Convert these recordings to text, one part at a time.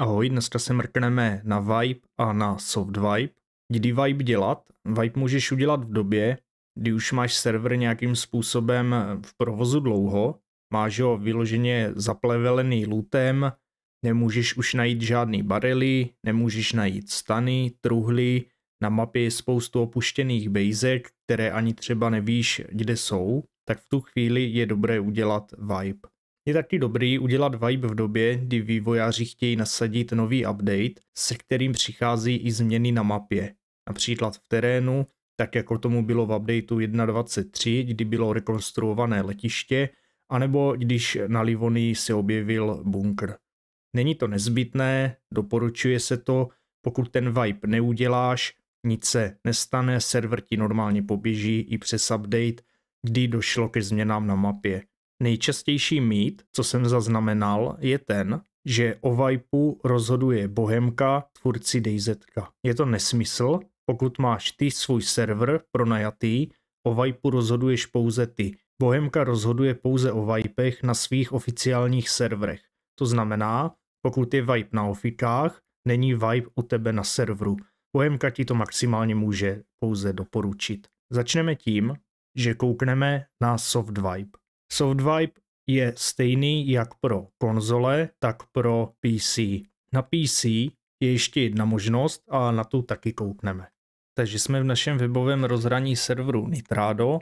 Ahoj, dneska se mrkneme na Vibe a na Soft Vibe. Kdy Vibe dělat? Vibe můžeš udělat v době, kdy už máš server nějakým způsobem eh, v provozu dlouho, máš ho vyloženě zaplevelený lootem, nemůžeš už najít žádný barely, nemůžeš najít stany, truhly, na mapě je spoustu opuštěných bejzek, které ani třeba nevíš, kde jsou, tak v tu chvíli je dobré udělat vibe. Je taky dobrý udělat vibe v době, kdy vývojáři chtějí nasadit nový update, se kterým přichází i změny na mapě, například v terénu, tak jako tomu bylo v updateu 1.23, kdy bylo rekonstruované letiště, anebo když na Livonii se objevil bunkr. Není to nezbytné, doporučuje se to, pokud ten vibe neuděláš, nic se nestane, server ti normálně poběží i přes update, kdy došlo ke změnám na mapě. Nejčastější mít, co jsem zaznamenal, je ten, že o vajpu rozhoduje Bohemka, tvůrci DayZ. Je to nesmysl, pokud máš ty svůj server pronajatý, o vajpu rozhoduješ pouze ty. Bohemka rozhoduje pouze o vajpech na svých oficiálních serverech. To znamená, pokud je vibe na ofikách, není vibe u tebe na serveru. Bohemka ti to maximálně může pouze doporučit. Začneme tím, že koukneme na soft vibe. SoftVibe je stejný jak pro konzole, tak pro PC. Na PC je ještě jedna možnost a na tu taky koukneme. Takže jsme v našem webovém rozhraní serveru Nitrado.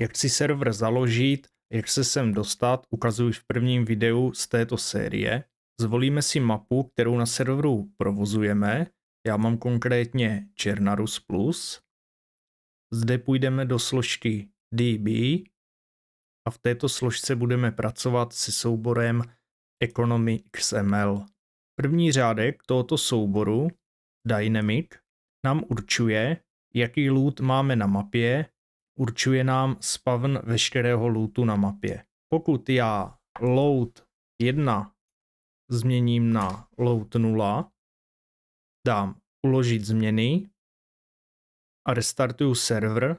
Jak si server založit, jak se sem dostat, ukazuji v prvním videu z této série. Zvolíme si mapu, kterou na serveru provozujeme. Já mám konkrétně Černarus Plus. Zde půjdeme do složky DB a v této složce budeme pracovat se souborem Economy XML. První řádek tohoto souboru, Dynamic, nám určuje, jaký loot máme na mapě, určuje nám spavn veškerého lootu na mapě. Pokud já load 1 změním na load 0, dám uložit změny a restartuju server,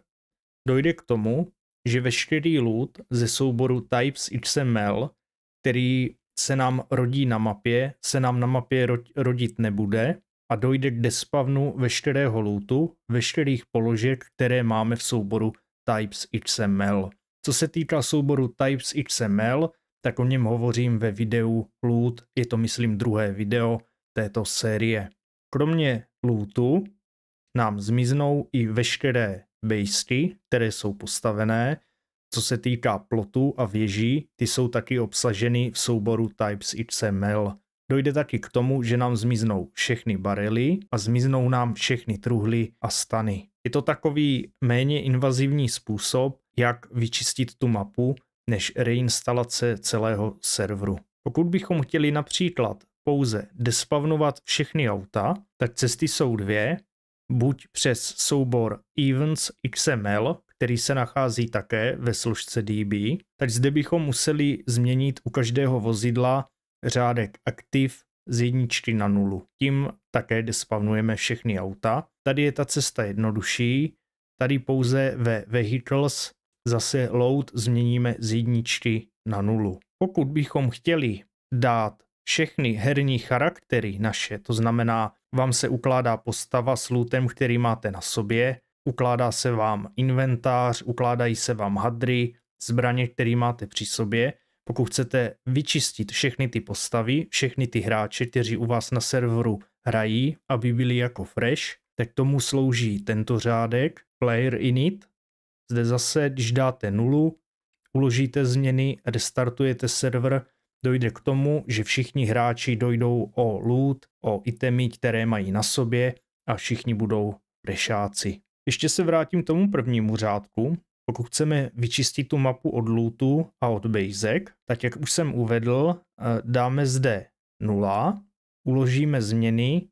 dojde k tomu, že veškerý loot ze souboru Types XML, který se nám rodí na mapě, se nám na mapě rodit nebude a dojde k despavnu veškerého lootu, veškerých položek, které máme v souboru Types XML. Co se týká souboru Types XML, tak o něm hovořím ve videu loot, je to myslím druhé video této série. Kromě lootu nám zmiznou i veškeré bejsty, které jsou postavené. Co se týká plotů a věží, ty jsou taky obsaženy v souboru Types XML. Dojde taky k tomu, že nám zmiznou všechny barely a zmiznou nám všechny truhly a stany. Je to takový méně invazivní způsob, jak vyčistit tu mapu, než reinstalace celého serveru. Pokud bychom chtěli například pouze despavnovat všechny auta, tak cesty jsou dvě buď přes soubor events XML, který se nachází také ve složce DB, tak zde bychom museli změnit u každého vozidla řádek aktiv z jedničky na nulu. Tím také despavnujeme všechny auta. Tady je ta cesta jednodušší, tady pouze ve vehicles zase load změníme z jedničky na nulu. Pokud bychom chtěli dát všechny herní charaktery naše, to znamená, vám se ukládá postava s lootem, který máte na sobě, ukládá se vám inventář, ukládají se vám hadry, zbraně, které máte při sobě. Pokud chcete vyčistit všechny ty postavy, všechny ty hráče, kteří u vás na serveru hrají, aby byli jako fresh, tak tomu slouží tento řádek, player init. Zde zase, když dáte nulu, uložíte změny, restartujete server, dojde k tomu, že všichni hráči dojdou o loot, o itemy, které mají na sobě a všichni budou prešáci. Ještě se vrátím k tomu prvnímu řádku. Pokud chceme vyčistit tu mapu od lootu a od basic, tak jak už jsem uvedl, eh, dáme zde 0, uložíme změny,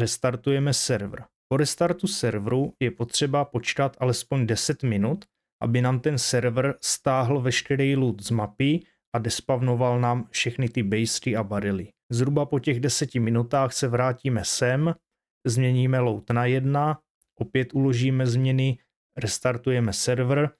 restartujeme server. Po restartu serveru je potřeba počkat alespoň 10 minut, aby nám ten server stáhl veškerý loot z mapy a despavnoval nám všechny ty bejstry a barily. Zhruba po těch deseti minutách se vrátíme sem, změníme load na jedna, opět uložíme změny, restartujeme server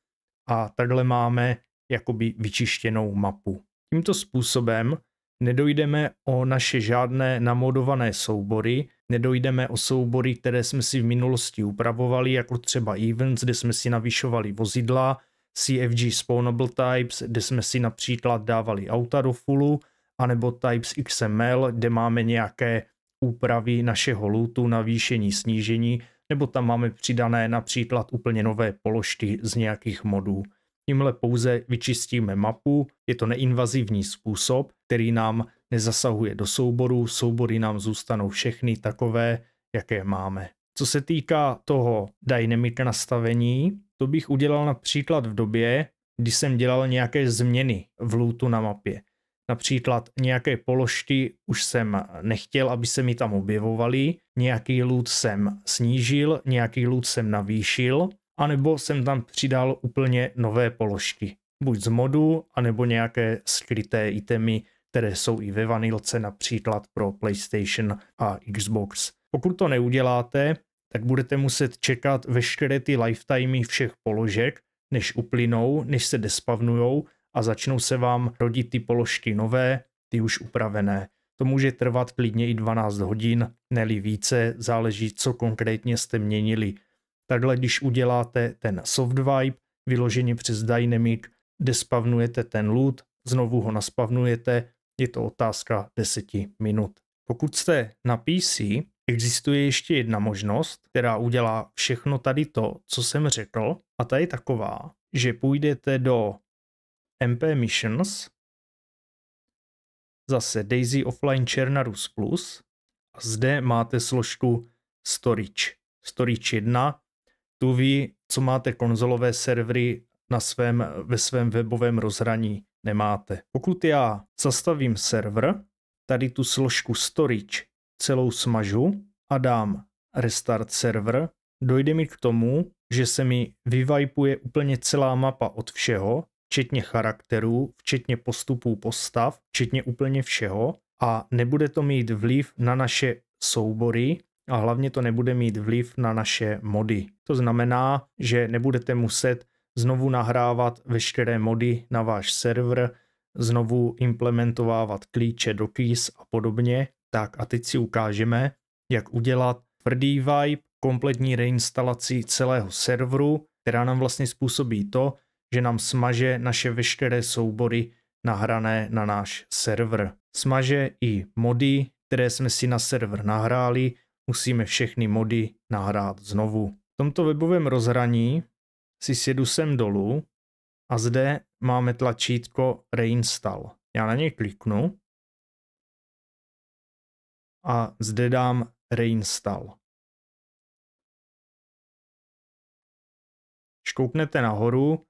a takhle máme jakoby vyčištěnou mapu. Tímto způsobem nedojdeme o naše žádné namodované soubory, nedojdeme o soubory, které jsme si v minulosti upravovali, jako třeba events, kde jsme si navyšovali vozidla, CFG Spawnable Types, kde jsme si například dávali auta do fullu, anebo Types XML, kde máme nějaké úpravy našeho lootu, navýšení, snížení, nebo tam máme přidané například úplně nové položky z nějakých modů. Tímhle pouze vyčistíme mapu, je to neinvazivní způsob, který nám nezasahuje do souboru. soubory nám zůstanou všechny takové, jaké máme. Co se týká toho dynamic nastavení, to bych udělal například v době, kdy jsem dělal nějaké změny v lootu na mapě. Například nějaké položky už jsem nechtěl, aby se mi tam objevovaly, nějaký loot jsem snížil, nějaký loot jsem navýšil, anebo jsem tam přidal úplně nové položky. Buď z modu, anebo nějaké skryté itemy, které jsou i ve vanilce například pro PlayStation a Xbox. Pokud to neuděláte, tak budete muset čekat veškeré ty lifetimey všech položek, než uplynou, než se despavnujou a začnou se vám rodit ty položky nové, ty už upravené. To může trvat klidně i 12 hodin, neli více, záleží, co konkrétně jste měnili. Takhle, když uděláte ten soft vibe, vyloženě přes Dynamic, despavnujete ten loot, znovu ho naspavnujete, je to otázka 10 minut. Pokud jste na PC, Existuje ještě jedna možnost, která udělá všechno tady to, co jsem řekl, a ta je taková, že půjdete do MP Missions, zase Daisy Offline Chernarus Plus a zde máte složku Storage. Storage 1, tu vy, co máte konzolové servery na svém, ve svém webovém rozhraní, nemáte. Pokud já zastavím server, tady tu složku Storage celou smažu a dám restart server, dojde mi k tomu, že se mi vyvajpuje úplně celá mapa od všeho, včetně charakterů, včetně postupů postav, včetně úplně všeho a nebude to mít vliv na naše soubory a hlavně to nebude mít vliv na naše mody. To znamená, že nebudete muset znovu nahrávat veškeré mody na váš server, znovu implementovávat klíče do keys a podobně, tak a teď si ukážeme, jak udělat tvrdý vibe, kompletní reinstalaci celého serveru, která nám vlastně způsobí to, že nám smaže naše veškeré soubory nahrané na náš server. Smaže i mody, které jsme si na server nahráli, musíme všechny mody nahrát znovu. V tomto webovém rozhraní si sjedu sem dolů a zde máme tlačítko Reinstall. Já na něj kliknu a zde dám reinstall. kouknete nahoru,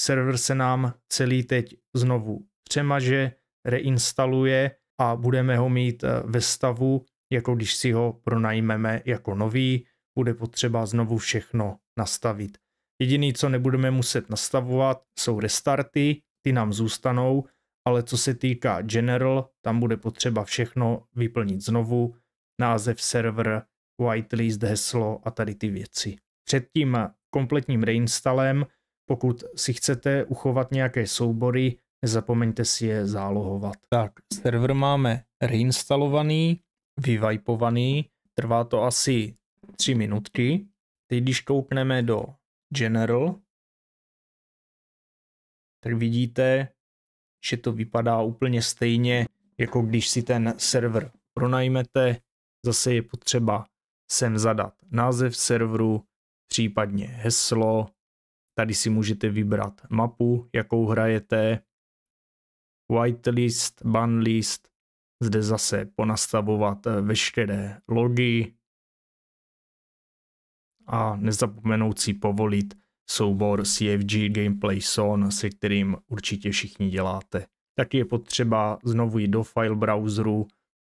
server se nám celý teď znovu přemaže, reinstaluje a budeme ho mít eh, ve stavu, jako když si ho pronajmeme jako nový, bude potřeba znovu všechno nastavit. Jediné, co nebudeme muset nastavovat, jsou restarty, ty nám zůstanou, ale co se týká General, tam bude potřeba všechno vyplnit znovu, název server, whitelist, heslo a tady ty věci. Před tím kompletním reinstalem, pokud si chcete uchovat nějaké soubory, nezapomeňte si je zálohovat. Tak, server máme reinstalovaný, vyvajpovaný, trvá to asi 3 minutky. Teď když koukneme do General, tak vidíte, že to vypadá úplně stejně, jako když si ten server pronajmete, zase je potřeba sem zadat název serveru, případně heslo, tady si můžete vybrat mapu, jakou hrajete, whitelist, banlist, zde zase ponastavovat veškeré logy a nezapomenout si povolit soubor CFG Gameplay Zone, se kterým určitě všichni děláte. tak je potřeba znovu jít do file browseru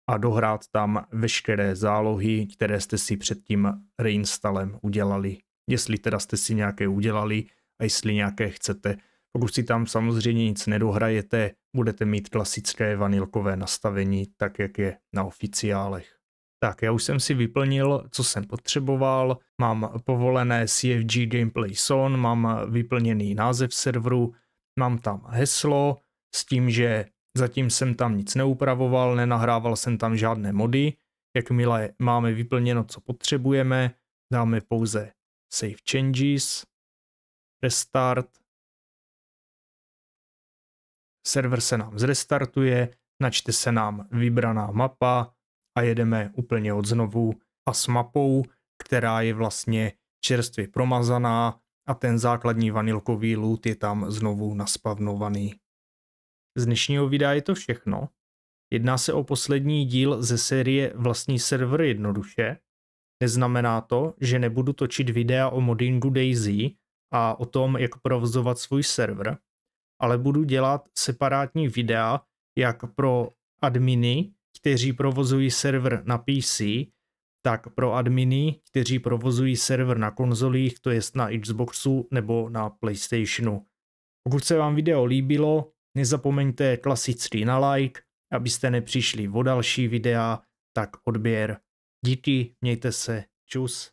a dohrát tam veškeré zálohy, které jste si před tím reinstalem udělali. Jestli teda jste si nějaké udělali a jestli nějaké chcete. Pokud si tam samozřejmě nic nedohrajete, budete mít klasické vanilkové nastavení, tak jak je na oficiálech tak já už jsem si vyplnil, co jsem potřeboval, mám povolené CFG Gameplay Zone, mám vyplněný název serveru, mám tam heslo s tím, že zatím jsem tam nic neupravoval, nenahrával jsem tam žádné mody, jakmile máme vyplněno, co potřebujeme, dáme pouze Save Changes, Restart, server se nám zrestartuje, načte se nám vybraná mapa, a jedeme úplně od znovu a s mapou, která je vlastně čerstvě promazaná a ten základní vanilkový loot je tam znovu naspavnovaný. Z dnešního videa je to všechno. Jedná se o poslední díl ze série Vlastní server jednoduše. Neznamená to, že nebudu točit videa o modingu Daisy a o tom, jak provozovat svůj server, ale budu dělat separátní videa jak pro adminy, kteří provozují server na PC, tak pro adminy, kteří provozují server na konzolích, to jest na Xboxu nebo na Playstationu. Pokud se vám video líbilo, nezapomeňte klasický na like, abyste nepřišli o další videa, tak odběr. Díky, mějte se, čus.